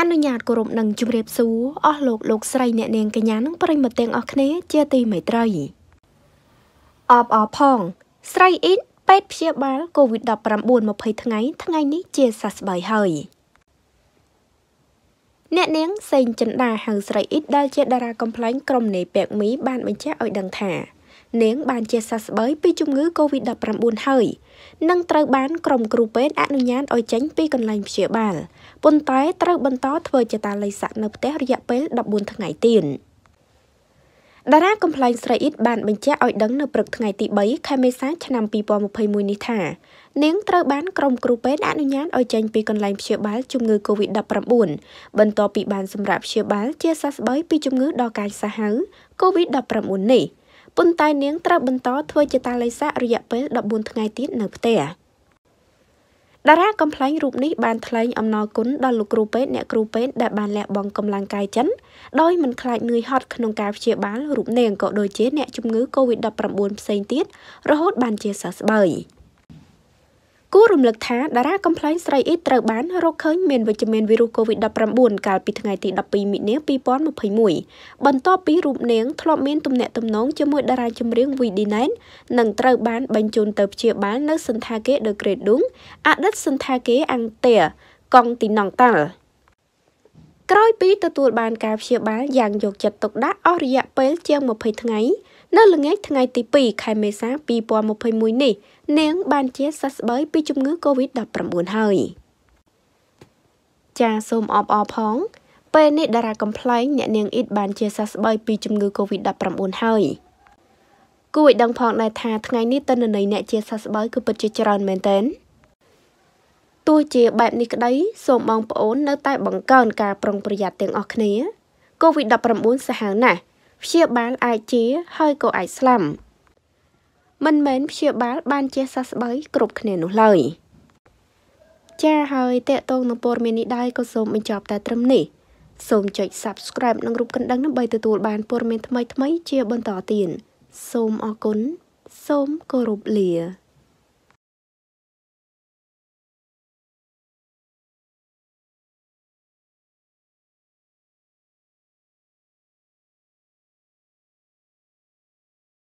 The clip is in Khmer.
អនុញ្ញាតគោរពនិងជម្រាបសួរអស់លោកលោកស្រីអ្នកនាងកញ្ញានិងប្រិយមិត្តទាំងអស់គ្នា ជាទីមេត្រីអបអរផងស្រីអ៊ីតពេទ្យព្យាបាល COVID-19 20ថ្ងៃ ថ្ងៃនេះជាសះស្បើយហើយអ្នកនាងសេងចិន្តាហៅស្រីអ៊ីតដែលជាតារាកំ pl ែងក្រុមនៃពេកមី បានបញ្ជាក់ឲ្យដឹងថានាងបានជាសះស្បើយពីជំងឺ Covid-19 ហើយនិងត្រូវបានក្រុមគ្រូពេទ្យអនុញ្ញាតឲ្យចេញពីកន្លែងព្យាបាលប៉ុន្តែត្រូវបន្តធ្វើជាតាល័យស័កនៅផ្ទះរយៈពេល14ថ្ងៃទៀតតារាកំ pl ែងស្រីអ៊ីតបានបញ្ជាក់ឲ្យដឹងនៅព្រឹកថ្ងៃទី3ខែមេសា ឆ្នាំ2021នេះថានាងត្រូវបានក្រុមគ្រូពេទ្យអនុញ្ញាតឲ្យចេញពីកន្លែងព្យាបាលជំងឺ Covid-19 បន្ទាប់ពីបានសម្រាប់ព្យាបាលជាសះស្បើយពីជំងឺដល់កាយសាហាវ Covid-19 នេះ។ប៉ុន្តែនាងត្រូវបន្តធ្វើជាតាល័យស័ករយៈពេល14ថ្ងៃទៀតនៅផ្ទះតារាកំ pl ែងរូបនេះបានថ្លែងអំណរគុណដល់លោកគ្រូពេទ្យអ្នកគ្រូពេទ្យដែលបានលះបង់កម្លាំងកាយចិនដោយមិនខ្លាចនឿយហត់ក្នុងការព្យាបាលរូបនាងក៏ដូចជាអ្នកជំងឺ Covid-19 ផ្សេងទៀតរហូត បាន ជាសះស្បើយ។គួររំលឹកថាតារាកំ pl ែងស្រីអ៊ីតត្រូវបានរកឃើញមានវិជ្ជមានវីរុស COVID-19 កាលពីថ្ងៃទី12មិនិនា2021បន្ទាប់ពីរូបនាងធ្លាប់មានទំនាក់ទំនងជាមួយតារាចម្រៀង VD9 និងត្រូវបានបញ្ជូនទៅព្យាបាលនៅសន្តាគារ The Great Dung អតីតសន្តាគារអង្គទាកងទីណង់តាល់ក្រោយពីទទួលបាន ការព្យាបាលយ៉ាងយកចិត្តទុកដាក់អស់រយៈពេលជាង20ថ្ងៃនៅល្ងាចថ្ងៃទី2ខែមេសា2021នេះ នាងបានជាសះស្បើយពីជំងឺ Covid-19 ហើយចាសូមអបអរផង ពេលនេះតារាកំ pl ែងអ្នកនាងអ៊ីត បានជាសះស្បើយពីជំងឺ Covid-19 ហើយគួរឲ្យដឹងផងដែរថាថ្ងៃនេះតិន្នន័យអ្នកជាសះស្បើយគឺពិតជាច្រើនមែនទែនទោះជាបែបនេះក្តីសូមបងប្អូននៅតែបង្កើនការប្រុងប្រយ័ត្នទាំងអស់គ្នា COVID-19 សាហាវណាស់ព្យាបាលអាចជាហើយក៏អាចស្លាប់មិនមែនព្យាបាល បានជាសះស្បើយគ្រប់គ្នានោះឡើយចា៎ហើយតកតងនឹងព័ត៌មាននេះដែរក៏សូមបញ្ចប់តែត្រឹមនេះ សូមចុច Subscribe និងរូបកណ្ដឹងដើម្បីទទួលបានព័ត៌មានថ្មីៗជាបន្តទៀតសូមអរគុណសូមគោរពលា